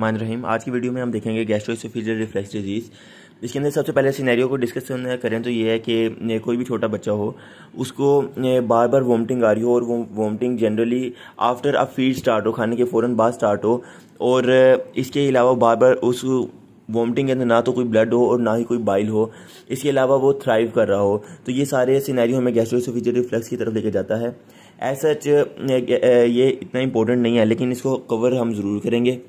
मान रहीम आज की वीडियो में हम देखेंगे गैस्ट्रोइसोफिजियल रिफ्लेक्स डिजीज़ इसके अंदर सबसे पहले सिनेरियो को डिस्कस करें तो ये है कि कोई भी छोटा बच्चा हो उसको बार बार वोमिटिंग आ रही हो और वो vomiting generally after a feed start हो खाने के फ़ौरन बाद स्टार्ट हो और इसके अलावा बार बार उस वोमिटिंग के अंदर ना तो कोई ब्लड हो और ना ही कोई बाइल हो इसके अलावा वो थ्राइव कर रहा हो तो ये सारे सिनेरियो हमें गैस्ट्रोसोफिजियल रिफ्लेक्स की तरफ लेके जाता है ऐसा ये इतना इंपॉर्टेंट नहीं है लेकिन इसको कवर हम ज़रूर करेंगे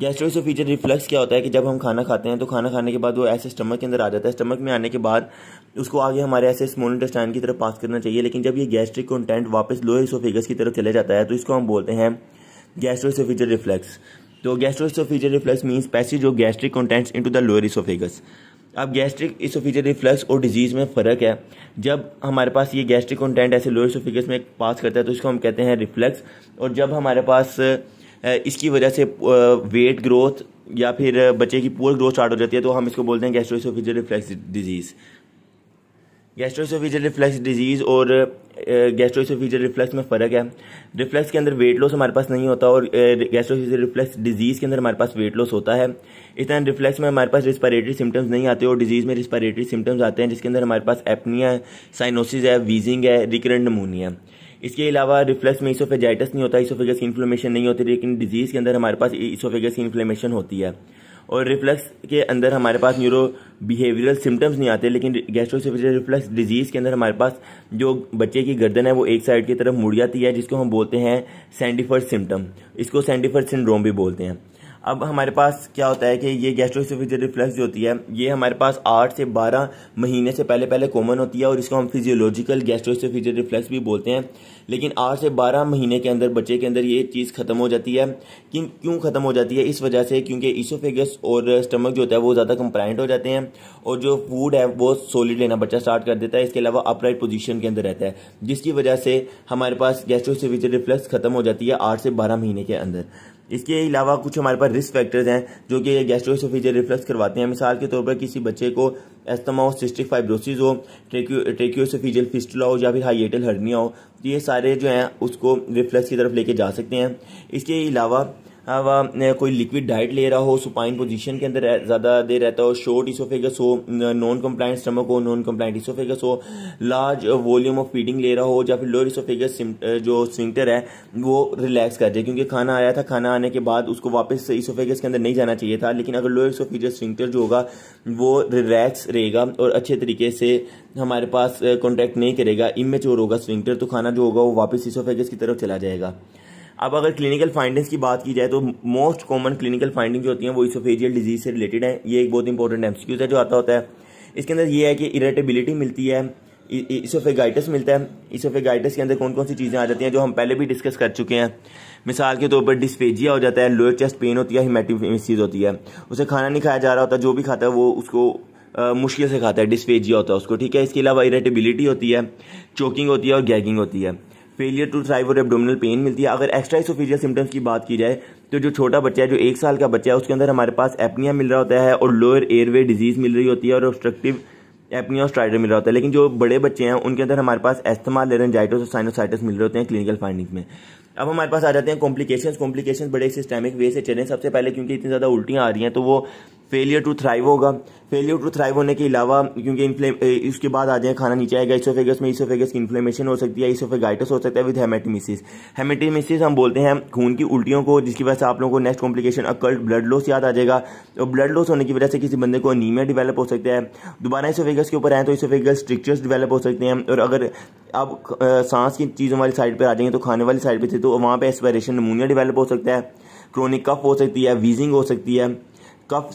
गैस्ट्रोइसोफीजल रिफ्लक्स क्या होता है कि जब हम खाना खाते हैं तो खाना खाने के बाद वो ऐसे स्टमक के अंदर आ जाता है स्टमक में आने के बाद उसको आगे हमारे ऐसे स्मॉल इंटेस्टाइन की तरफ पास करना चाहिए लेकिन जब ये गैस्ट्रिक कंटेंट वापस लोअर इसोफेगस की तरफ चले जाता है तो इसको हम बोलते हैं गैस्ट्रोसोफीचर रिफ्लक्स तो gastroesophageal reflux means passage of gastric contents in the lower oesophagus अब गैस्ट्रिक इसोफिजल रिफ्लक्स और डिजीज़ में फ़र्क है जब हमारे पास ये गैस्ट्रिक कॉन्टेंट ऐसे लोअर इसोफिगस में पास करता है तो इसको हम कहते हैं रिफ्लैक्स और जब हमारे पास इसकी वजह से वेट ग्रोथ या फिर बच्चे की पुअर ग्रोथ स्टार्ट हो जाती है तो हम इसको बोलते हैं gastroesophageal reflex disease gastroesophageal reflex disease और गैस्ट्रोसोफिजल रिफ्लेक्स में फ़र्क है रिफ्लेक्स के अंदर वेट लॉस हमारे पास नहीं होता और गैस्ट्रोसोफिजल रिफ्लेक्स डिजीज़ के अंदर हमारे पास वेट लॉस होता है इस तरह रिफ्लेक्स में हमारे पास रिस्पायरेटरी सिम्टम्स नहीं आते और डिजीज़ में रिस्पायरेटरी सिम्टम्स आते हैं जिसके अंदर हमारे पास एपनिया साइनोसिस है वीजिंग है रिकरेंट नमूनिया इसके अलावा रिफ्लक्स में इसोफेजाइटस नहीं होता इसोफेगस की इन्फ्लेमेशन नहीं होती लेकिन डिजीज़ के अंदर हमारे पास इसोफेगस की इन्फ्लेमेशन होती है और रिफ्लक्स के अंदर हमारे पास न्यूरो बिहेवियरल सिम्टम्स नहीं आते लेकिन गैस्ट्रोसेफेजल रिफ्लक्स डिजीज़ के अंदर हमारे पास जो बच्चे की गर्दन है वो एक साइड की तरफ मुड़ जाती है जिसको हम बोलते हैं सैंडिफर्ड सिम्टम इसको सैंडिफर्ड सिंड्रोम भी बोलते हैं अब हमारे पास क्या होता है कि ये गैस्ट्रोसोफिजियल रिफ्लक्स जो होती है ये हमारे पास आठ से बारह महीने से पहले पहले कॉमन होती है और इसको हम फिजियोलॉजिकल गैस्ट्रोसोफिजियल रिफ्लेक्स भी बोलते हैं लेकिन आठ से बारह महीने के अंदर बच्चे के अंदर ये चीज़ ख़त्म हो जाती है कि क्यों ख़त्म हो जाती है इस वजह से क्योंकि इसोफेगस और स्टमक जो होता है वो ज़्यादा कंप्लाइंट हो जाते हैं और जो फूड है वो सोलिड लेना बच्चा स्टार्ट कर देता है इसके अलावा अपराइट पोजिशन के अंदर रहता है जिसकी वजह से हमारे पास गैस्ट्रोसोफिजियल रिफ्लेक्स ख़त्म हो जाती है आठ से बारह महीने के अंदर इसके अलावा कुछ हमारे पास रिस्क फैक्टर्स हैं जो कि गैस्ट्रोसोफीजियल रिफ्लक्स करवाते हैं मिसाल के तौर पर किसी बच्चे को एस्तमा हो सिस्टिक फाइब्रोसिस हो ट्रेक्योसोफिजियल फिस्टुला हो या फिर हाइएटल हर्निया हो तो ये सारे जो हैं उसको रिफ्लक्स की तरफ लेके जा सकते हैं इसके अलावा अब कोई लिक्विड डाइट ले रहा हो सुपाइन पोजीशन के अंदर ज़्यादा देर रहता हो शॉर्ट इसोफेगस हो नॉन कम्प्लाइंट स्टमक हो नॉन कम्प्लाइंट इसोफेगस हो लार्ज वॉल्यूम ऑफ फीडिंग ले रहा हो या फिर लोअर इसोफेगस जो स्विंटर है वो रिलैक्स कर दे क्योंकि खाना आया था खाना आने के बाद उसको वापस इसोफेगस के अंदर नहीं जाना चाहिए था लेकिन अगर लोअर इसोफेगस स्विंटर जो होगा वो रिलैक्स रहेगा और अच्छे तरीके से हमारे पास कॉन्टैक्ट नहीं करेगा इमेच्योर होगा स्विंटर तो खाना जो होगा वो वापस इसोफेगस की तरफ चला जाएगा अब अगर क्लिनिकल फाइंडिंग्स की बात की जाए तो मोस्ट कॉमन क्लिनिकल फाइंडिंग जो होती हैं वो इसोफेजियल डिजीज से रिलेटेड है ये एक बहुत इंपॉर्टेंट एमसीक्यूज है जो आता होता है इसके अंदर ये है कि इरेटेबिलिटी मिलती है इसोफेगाइटिस मिलता है इसोफेगाइटिस के अंदर कौन कौन सी चीज़ें आ जाती हैं जो हम पहले भी डिस्कस कर चुके हैं मिसाल के तौर तो पर डिस्पेजिया हो जाता है लोअर चेस्ट पेन होती है हिमेटिमिसीज होती है उसे खाना नहीं खाया जा रहा होता जो भी खाता है वो उसको मुश्किल से खाता है डिस्पेजिया होता है उसको ठीक है इसके अलावा इरेटेबिलिटी होती है चोकिंग होती है और गैगिंग होती है फेलियर टू ट्राइव और एबडोमिनल पेन मिलती है अगर एक्स्ट्रा इसोफेजियल सिम्टम्स की बात की जाए तो जो छोटा बच्चा है जो एक साल का बच्चा है उसके अंदर हमारे पास एपनिया मिल रहा होता है और लोअर एयरवे डिजीज़ मिल रही होती है और ऑब्स्ट्रक्टिव एपनिया और स्ट्राइडर मिल रहा होता है लेकिन जो बड़े बच्चे हैं उनके अंदर हमारे पास एस्थमा लेरनजाइटस और साइनोसाइटिस मिल रहे होते हैं क्लिनिकल फाइंडिंग्स में अब हमारे पास आ जाते हैं कॉम्प्लिकेशंस कॉम्प्लिकेशंस बड़े सिस्टमिक वे से चले सबसे पहले क्योंकि इतनी ज़्यादा उल्टियाँ आ रही हैं तो वो फेलियर टू थ्राइव होगा फेलियर टू थ्राइव होने के अलावा क्योंकि इसके बाद आ जाए खाना नीचे आएगा इसोफेगस में इसोफेगस की इन्फ्लेमेशन हो सकती है इसोफेगाइटिस हो सकता है विद हेमेटिमिसिस हेमेटिमिसिस हम बोलते हैं खून की उल्टियों को जिसकी वजह से आप लोगों को next complication occult blood loss याद आ जाएगा और ब्लड लॉस होने की वजह से किसी बंदे को अनीमिया डिवेलप हो सकता है दोबारा इसोफेगस के ऊपर आए तो इसोफेगस स्ट्रिक्चर्स डिवेलप हो सकते हैं और अगर आप सांस की चीज़ों वाली साइड पर आ जाएंगे तो खाने वाली साइड पर थे तो वहाँ पर एस्पायरेशन नमूनिया डिवेलप हो सकता है क्रोनिक कफ हो सकती है वीजिंग हो सकती है कफ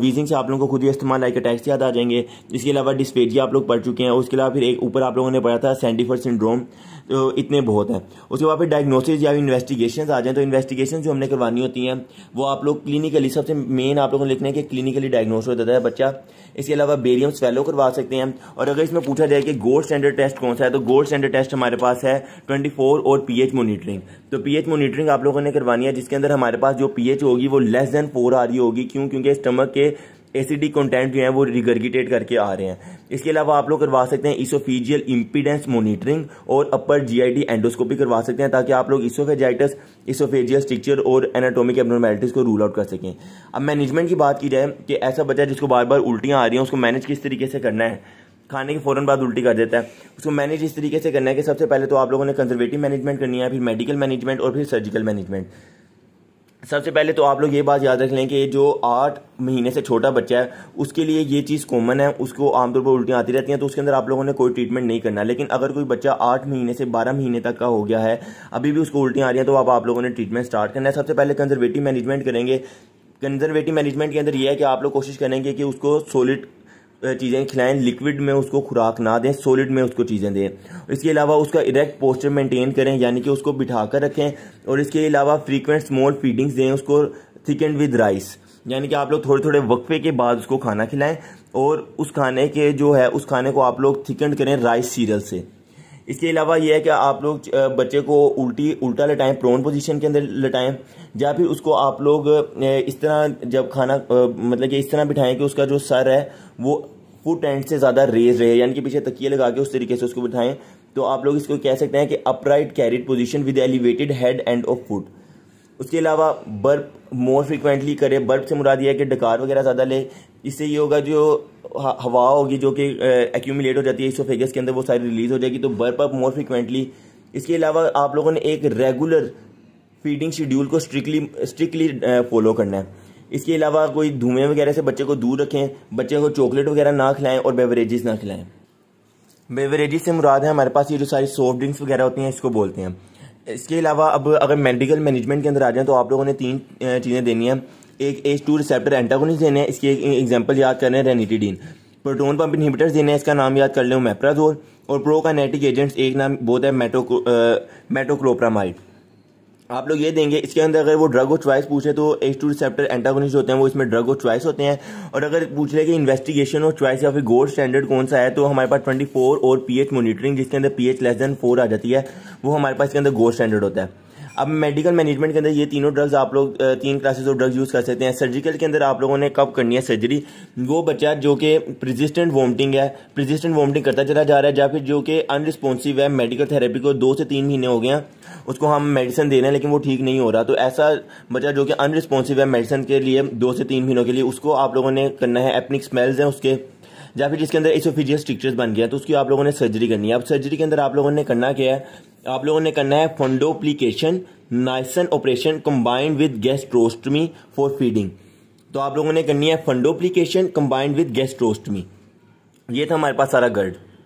वीजिंग से आप लोगों को खुद ही इस्तेमाल लाइक अटैक्स याद आ जाएंगे इसके अलावा डिस्पेजिया आप लोग पढ़ चुके हैं उसके अलावा फिर एक ऊपर आप लोगों ने पढ़ा था सेंटिफर सिंड्रोम तो इतने बहुत हैं उसके बाद फिर डायग्नोसिस या इन्वेस्टिगेशन आ जाएँ तो इन्वेस्टिगेशन जो हमने करवानी होती हैं वो आप लोग क्लिनिकली सबसे मेन आप लोगों को लिखना है कि क्लिनिकली डायग्नोस हो जाता है बच्चा इसके अलावा बेरियम स्वेलो करवा सकते हैं और अगर इसमें पूछा जाए कि गोल्ड स्टैंडर्ड टेस्ट कौन सा है तो गोल्ड स्टैंडर्ड टेस्ट हमारे पास है ट्वेंटी फोर और पी एच तो पी एच आप लोगों ने करवानी है जिसके अंदर हमारे पास जो पी एच होगी वो लेस देन फोर आ रही होगी क्यों क्योंकि स्टमक के एसिडिक कंटेंट जो है वो रिगर्गिटेट करके आ रहे हैं इसके अलावा आप लोग करवा सकते हैं इसोफीजियल इम्पीडेंस मॉनिटरिंग और अपर जीआईडी एंडोस्कोपी करवा सकते हैं ताकि आप लोग इसोफेजाइटस इसोफेजियल स्ट्रक्चर और एनाटोमिक एबनॉर्मेलिटीज को रूल आउट कर सकें अब मैनेजमेंट की बात की जाए कि ऐसा बच्चा जिसको बार बार उल्टियाँ आ रही हैं उसको मैनेज किस तरीके से करना है खाने के फ़ौरन बाद उल्टी कर देता है उसको मैनेज इस तरीके से करना है कि सबसे पहले तो आप लोगों ने कंजर्वेटिव मैनेजमेंट करनी है फिर मेडिकल मैनेजमेंट और फिर सर्जिकल मैनेजमेंट सबसे पहले तो आप लोग ये बात याद रख लें कि जो आठ महीने से छोटा बच्चा है उसके लिए ये चीज़ कॉमन है उसको आमतौर पर उल्टियाँ आती रहती हैं तो उसके अंदर आप लोगों ने कोई ट्रीटमेंट नहीं करना लेकिन अगर कोई बच्चा आठ महीने से बारह महीने तक का हो गया है अभी भी उसको उल्टियाँ आ रही हैं तो आप, आप लोगों ने ट्रीटमेंट स्टार्ट करना है सबसे पहले कंजर्वेटिव मैनेजमेंट करेंगे कंजर्वेटिव मैनेजमेंट के अंदर यह है कि आप लोग कोशिश करेंगे कि उसको सोलिड चीज़ें खिलाएं लिक्विड में उसको खुराक ना दें सॉलिड में उसको चीज़ें दें इसके अलावा उसका इरेक्ट पोस्चर मेंटेन करें यानी कि उसको बिठा कर रखें और इसके अलावा फ्रीक्वेंट स्मॉल फीडिंग्स दें उसको थिक एंड विद राइस यानी कि आप लोग थोड़े थोड़े वक्फे के बाद उसको खाना खिलाएं और उस खाने के जो है उस खाने को आप लोग थिकेंड करें राइस सीरियल से इसके अलावा यह है कि आप लोग बच्चे को उल्टी उल्टा लटाएं प्रोन पोजीशन के अंदर लटाएं या फिर उसको आप लोग इस तरह जब खाना मतलब कि इस तरह बिठाएं कि उसका जो सर है वो फुट एंड से ज़्यादा रेज रहे यानी कि पीछे तकिए लगा के उस तरीके से उसको बिठाएं तो आप लोग इसको कह सकते हैं कि upright carried position with elevated head end of foot उसके अलावा बर्फ मोर फ्रिक्वेंटली करें बर्फ से मुराद यह है कि डकार वगैरह ज़्यादा ले इससे ये होगा जो हवा होगी जो कि एक्यूमिलेट हो जाती है इसोफेगस के अंदर वो सारी रिलीज़ हो जाएगी तो बर्प अप मोर फ्रिक्वेंटली इसके अलावा आप लोगों ने एक रेगुलर फीडिंग शेड्यूल को स्ट्रिक्टली स्ट्रिक्टली फॉलो करना है इसके अलावा कोई धुएं वगैरह से बच्चे को दूर रखें बच्चे को चॉकलेट वगैरह ना खिलाएं और बेवरेजेस ना खिलाएं बेवरेजेस से मुराद है हमारे पास ये जो सारी सॉफ्ट ड्रिंक्स वगैरह होती हैं इसको बोलते हैं इसके अलावा अब अगर मेडिकल मैनेजमेंट के अंदर आ जाए तो आप लोगों ने तीन चीज़ें देनी है एक एच टू रिसेप्टर एंटागोनिस्ट देने हैं इसकी एक एग्जाम्पल याद कर रहे हैं रेनिटिडीन प्रोटोन पंप इनहिबिटर्स देने हैं इसका नाम याद कर लें मेप्राजोल और प्रोकानेटिक एजेंट्स एक नाम बहुत है मेटो मेटोक्रोप्रामाइड आप लोग ये देंगे इसके अंदर अगर वो ड्रग ऑफ च्वाइस पूछे तो एच टू रिसेप्टर एंटागोनिस्ट होते हैं वो इसमें ड्रग ऑफ चॉइस होते हैं और अगर पूछ ले कि इन्वेस्टिगेशन ऑफ चॉइस या फिर गोल्ड स्टैंडर्ड कौन सा है तो हमारे पास 24 और पीएच मॉनिटरिंग जिसके अंदर पीएच लेस देन फोर आ जाती है वो हमारे पास इसके अंदर गोल्ड स्टैंडर्ड होता है अब मेडिकल मैनेजमेंट के अंदर ये तीनों ड्रग्स आप लोग तीन क्लासेस ऑफ ड्रग्स यूज़ कर सकते हैं सर्जिकल के अंदर आप लोगों ने कब करनी है सर्जरी वो बच्चा जो कि प्रजिस्टेंट वोमिटिंग है प्रजिस्टेंट वोमिटिंग करता चला जा रहा है या फिर जो कि अनरिस्पॉन्सिव है मेडिकल थेरेपी को दो से तीन महीने हो गए हैं उसको हम मेडिसिन दे रहे हैं लेकिन वो ठीक नहीं हो रहा तो ऐसा बच्चा जो कि अनरिस्पॉन्सिव है मेडिसिन के लिए दो से तीन महीनों के लिए उसको आप लोगों ने करना है एपनिक स्मेल्स हैं उसके या फिर जिसके अंदर एसोफिजियस स्ट्रिक्चर्स बन गया तो उसकी आप लोगों ने सर्जरी करनी है अब सर्जरी के अंदर आप लोगों ने करना क्या है आप लोगों ने करना है fundoplication Nissen operation combined with gastrostomy for feeding तो आप लोगों ने करनी है फंडोप्लीकेशन कंबाइंड विद गेस्ट्रोस्टमी ये था हमारे पास सारा गर्ड